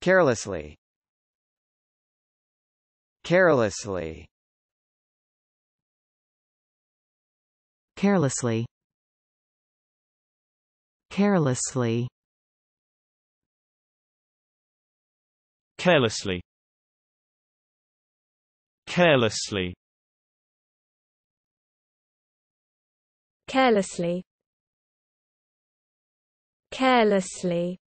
Carelessly Carelessly Carelessly Carelessly Carelessly Carelessly Carelessly Carelessly